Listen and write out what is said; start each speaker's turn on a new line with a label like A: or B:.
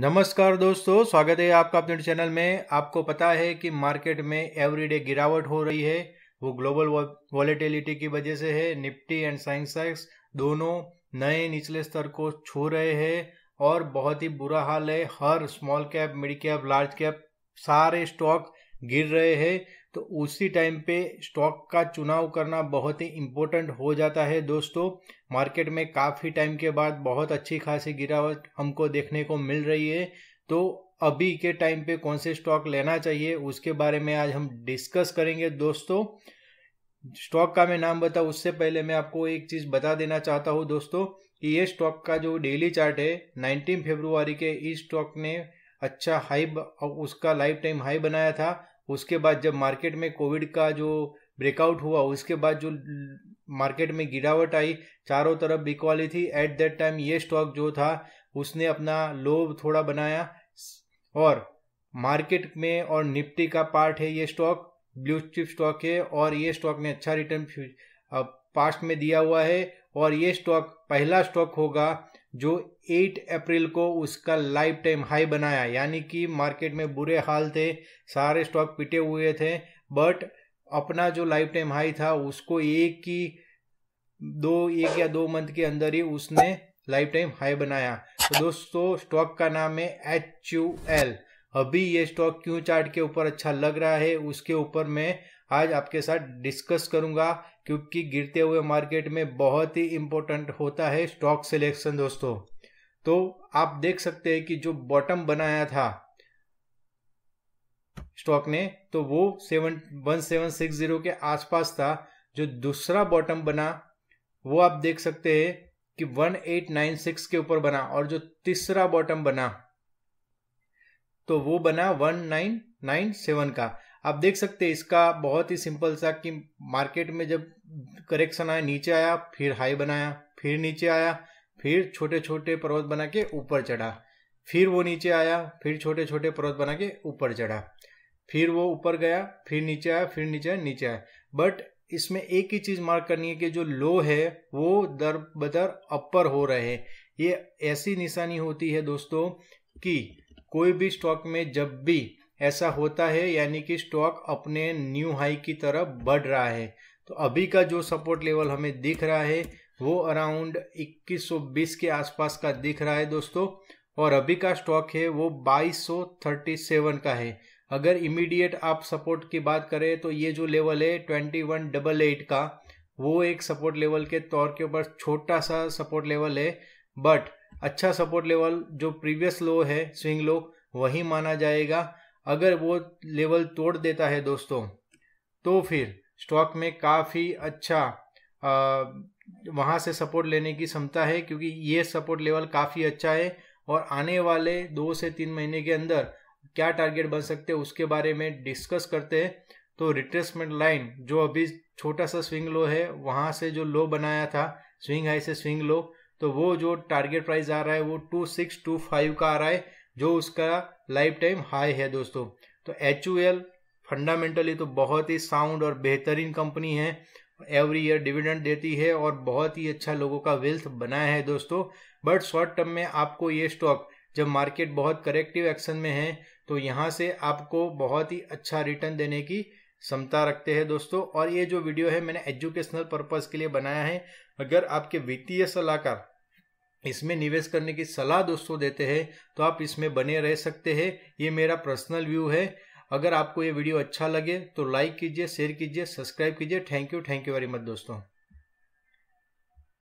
A: नमस्कार दोस्तों स्वागत है आपका अपने चैनल में आपको पता है कि मार्केट में एवरीडे गिरावट हो रही है वो ग्लोबल वॉलेटिलिटी की वजह से है निफ्टी एंड सेंसेक्स दोनों नए निचले स्तर को छू रहे हैं और बहुत ही बुरा हाल है हर small cap mid cap large cap सारे स्टॉक गिर रहे हैं तो उसी टाइम पे स्टॉक का चुनाव करना बहुत ही इम्पोर्टेंट हो जाता है दोस्तों मार्केट में काफ़ी टाइम के बाद बहुत अच्छी खासी गिरावट हमको देखने को मिल रही है तो अभी के टाइम पे कौन से स्टॉक लेना चाहिए उसके बारे में आज हम डिस्कस करेंगे दोस्तों स्टॉक का मैं नाम बताऊँ उससे पहले मैं आपको एक चीज़ बता देना चाहता हूँ दोस्तों कि ये स्टॉक का जो डेली चार्ट है नाइनटीन फेब्रुआरी के इस स्टॉक ने अच्छा हाई उसका लाइफ टाइम हाई बनाया था उसके बाद जब मार्केट में कोविड का जो ब्रेकआउट हुआ उसके बाद जो मार्केट में गिरावट आई चारों तरफ बिकवाली थी एट दैट टाइम ये स्टॉक जो था उसने अपना लो थोड़ा बनाया और मार्केट में और निफ्टी का पार्ट है ये स्टॉक ब्लू चिप स्टॉक है और ये स्टॉक ने अच्छा रिटर्न पास्ट में दिया हुआ है और ये स्टॉक पहला स्टॉक होगा जो 8 अप्रैल को उसका लाइफ टाइम हाई बनाया यानी कि मार्केट में बुरे हाल थे सारे स्टॉक पिटे हुए थे बट अपना जो लाइफ टाइम हाई था उसको एक की दो एक या दो मंथ के अंदर ही उसने लाइफ टाइम हाई बनाया तो दोस्तों स्टॉक का नाम है एच यू एल अभी ये स्टॉक क्यों चार्ट के ऊपर अच्छा लग रहा है उसके ऊपर मैं आज आपके साथ डिस्कस करूंगा क्योंकि गिरते हुए मार्केट में बहुत ही इम्पोर्टेंट होता है स्टॉक सिलेक्शन दोस्तों तो आप देख सकते हैं कि जो बॉटम बनाया था स्टॉक ने तो वो seven one seven six zero के आसपास था जो दूसरा बॉटम बना वो आप देख सकते हैं कि वन एट नाइन सिक्स के ऊपर बना और जो तीसरा बॉटम बना तो वो बना वन नाइन नाइन सेवन का आप देख सकते हैं इसका बहुत ही सिंपल सा कि मार्केट में जब करेक्शन आया नीचे आया फिर हाई बनाया फिर नीचे आया फिर छोटे छोटे पर्वत बना के ऊपर चढ़ा फिर वो नीचे आया फिर छोटे छोटे पर्वत बना के ऊपर चढ़ा फिर वो ऊपर गया फिर नीचे आया फिर नीचे आया नीचे आया बट इसमें एक ही चीज़ मार्क करनी है कि जो लो है वो दर बदर अपर हो रहे हैं ये ऐसी निशानी होती है दोस्तों कि कोई भी स्टॉक में जब भी ऐसा होता है यानी कि स्टॉक अपने न्यू हाई की तरफ बढ़ रहा है तो अभी का जो सपोर्ट लेवल हमें दिख रहा है वो अराउंड 2120 के आसपास का दिख रहा है दोस्तों और अभी का स्टॉक है वो 2237 का है अगर इमीडिएट आप सपोर्ट की बात करें तो ये जो लेवल है 2188 का वो एक सपोर्ट लेवल के तौर के ऊपर छोटा सा सपोर्ट लेवल है बट अच्छा सपोर्ट लेवल जो प्रीवियस लो है स्विंग लो वही माना जाएगा अगर वो लेवल तोड़ देता है दोस्तों तो फिर स्टॉक में काफ़ी अच्छा आ, वहाँ से सपोर्ट लेने की क्षमता है क्योंकि ये सपोर्ट लेवल काफ़ी अच्छा है और आने वाले दो से तीन महीने के अंदर क्या टारगेट बन सकते हैं उसके बारे में डिस्कस करते हैं तो रिट्रेसमेंट लाइन जो अभी छोटा सा स्विंग लो है वहाँ से जो लो बनाया था स्विंग हाई से स्विंग लो तो वो जो टारगेट प्राइस आ रहा है वो टू सिक्स टू फाइव का आ रहा है जो उसका लाइफ टाइम हाई है दोस्तों तो एच फंडामेंटली तो बहुत ही साउंड और बेहतरीन कंपनी है एवरी ईयर डिविडेंड देती है और बहुत ही अच्छा लोगों का वेल्थ बनाया है दोस्तों बट शॉर्ट टर्म में आपको ये स्टॉक जब मार्केट बहुत करेक्टिव एक्शन में है तो यहाँ से आपको बहुत ही अच्छा रिटर्न देने की क्षमता रखते हैं दोस्तों और ये जो वीडियो है मैंने एजुकेशनल पर्पज़ के लिए बनाया है अगर आपके वित्तीय सलाहकार इसमें निवेश करने की सलाह दोस्तों देते हैं तो आप इसमें बने रह सकते हैं ये मेरा पर्सनल व्यू है अगर आपको ये वीडियो अच्छा लगे तो लाइक कीजिए शेयर कीजिए सब्सक्राइब कीजिए thank you thank you very much दोस्तों